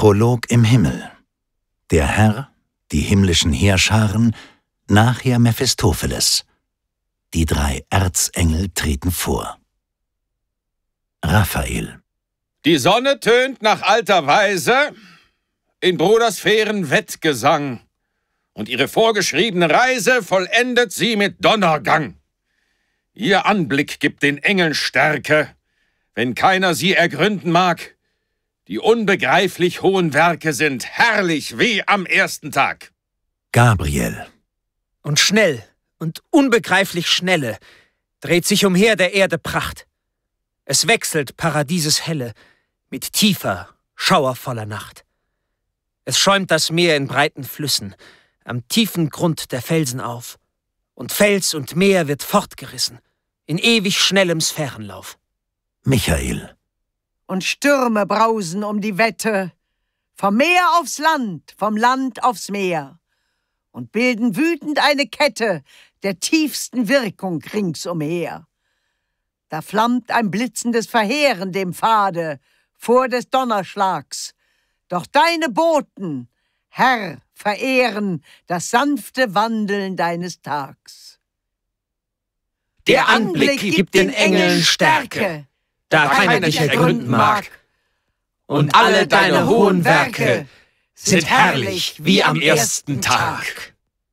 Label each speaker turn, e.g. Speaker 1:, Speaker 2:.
Speaker 1: Prolog im Himmel. Der Herr, die himmlischen Heerscharen, nachher Mephistopheles. Die drei Erzengel treten vor.
Speaker 2: Raphael. Die Sonne tönt nach alter Weise in Brudersphären Wettgesang, und ihre vorgeschriebene Reise vollendet sie mit Donnergang. Ihr Anblick gibt den Engeln Stärke, wenn keiner sie ergründen mag. Die unbegreiflich hohen Werke sind herrlich wie am ersten Tag. Gabriel.
Speaker 1: Und schnell und unbegreiflich schnelle dreht sich umher der Erde Pracht. Es wechselt Paradieses Helle mit tiefer, schauervoller Nacht. Es schäumt das Meer in breiten Flüssen, am tiefen Grund der Felsen auf, und Fels und Meer wird fortgerissen, in ewig schnellem Sphärenlauf. Michael
Speaker 3: und Stürme brausen um die Wette, vom Meer aufs Land, vom Land aufs Meer, und bilden wütend eine Kette der tiefsten Wirkung ringsumher. Da flammt ein blitzendes Verheeren dem Pfade vor des Donnerschlags, doch deine Boten, Herr, verehren das sanfte Wandeln deines Tags.
Speaker 1: Der Anblick gibt den Engeln Stärke da, da keiner dich ergründen mag. Und alle deine hohen Werke sind herrlich wie am ersten Tag.